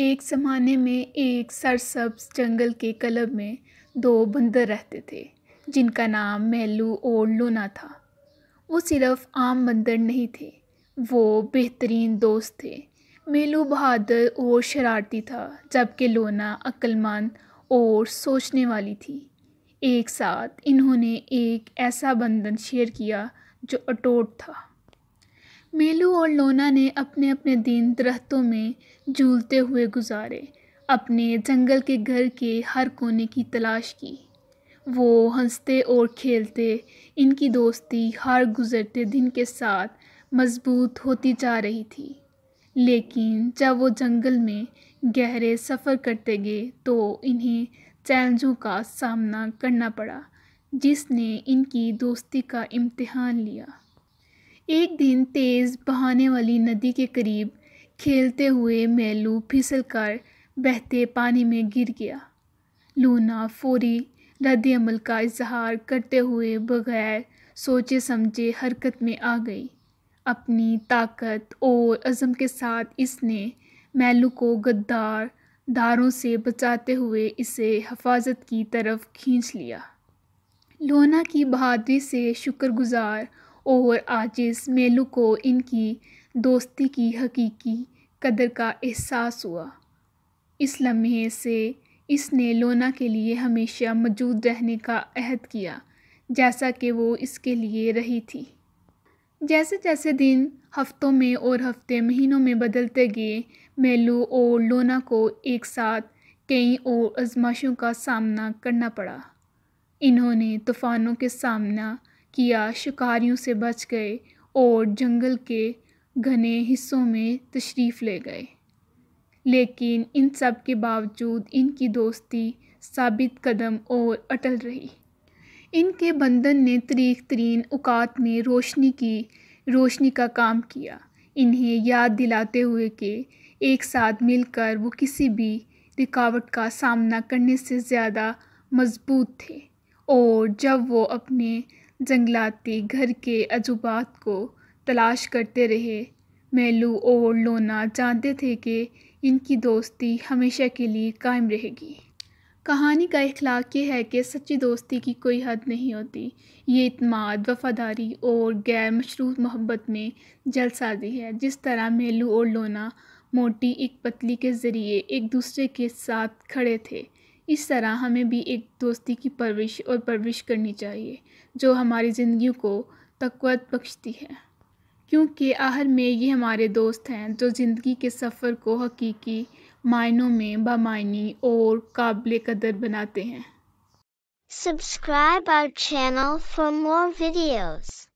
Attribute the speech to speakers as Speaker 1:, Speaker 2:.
Speaker 1: एक ज़माने में एक सरसब्ज जंगल के क्लब में दो बंदर रहते थे जिनका नाम मेलू और लूना था वो सिर्फ आम बंदर नहीं थे वो बेहतरीन दोस्त थे मेलू बहादुर और शरारती था जबकि लोना अक्लमंद और सोचने वाली थी एक साथ इन्होंने एक ऐसा बंधन शेयर किया जो अटूट था मीलू और लोना ने अपने अपने दिन दरख्तों में झूलते हुए गुजारे अपने जंगल के घर के हर कोने की तलाश की वो हंसते और खेलते इनकी दोस्ती हर गुज़रते दिन के साथ मजबूत होती जा रही थी लेकिन जब वो जंगल में गहरे सफ़र करते गए तो इन्हें चैलेंजों का सामना करना पड़ा जिसने इनकी दोस्ती का इम्तहान लिया एक दिन तेज़ बहाने वाली नदी के करीब खेलते हुए मैलू कर बहते पानी में गिर गया लूना फौरी रद्दमल का इजहार करते हुए बगैर सोचे समझे हरकत में आ गई अपनी ताकत और अज़म के साथ इसने मैलू को गद्दार दारों से बचाते हुए इसे हफाजत की तरफ खींच लिया लोना की बहादुरी से शुक्रगुजार और आजिज़ मेलू को इनकी दोस्ती की हकीकी कदर का एहसास हुआ इस लम्हे से इसने लोना के लिए हमेशा मौजूद रहने का अहद किया जैसा कि वो इसके लिए रही थी जैसे जैसे दिन हफ्तों में और हफ्ते महीनों में बदलते गए मेलू और लोना को एक साथ कई और आजमाशों का सामना करना पड़ा इन्होंने तूफ़ानों के सामना किया शिकारियों से बच गए और जंगल के घने हिस्सों में तशरीफ़ ले गए लेकिन इन सब के बावजूद इनकी दोस्ती साबित कदम और अटल रही इनके बंधन ने तरीक तरीन औकात में रोशनी की रोशनी का काम किया इन्हें याद दिलाते हुए कि एक साथ मिलकर वो किसी भी रुकावट का सामना करने से ज़्यादा मजबूत थे और जब वो अपने जंगलाती घर के अजूबात को तलाश करते रहे मेलू और लोना जानते थे कि इनकी दोस्ती हमेशा के लिए कायम रहेगी कहानी का अखलाक ये है कि सच्ची दोस्ती की कोई हद नहीं होती ये इतमाद वफादारी और गैर मशरूत मोहब्बत में जलसाजी है जिस तरह मेलू और लोना मोटी एक पतली के ज़रिए एक दूसरे के साथ खड़े थे इस तरह हमें भी एक दोस्ती की परविश और परवरिश करनी चाहिए जो हमारी ज़िंदगी को तकवत बख्शती है क्योंकि आहर में ये हमारे दोस्त हैं जो ज़िंदगी के सफ़र को हकीकी मायनों में बामायनी और काबिल कदर बनाते हैं subscribe our channel for more videos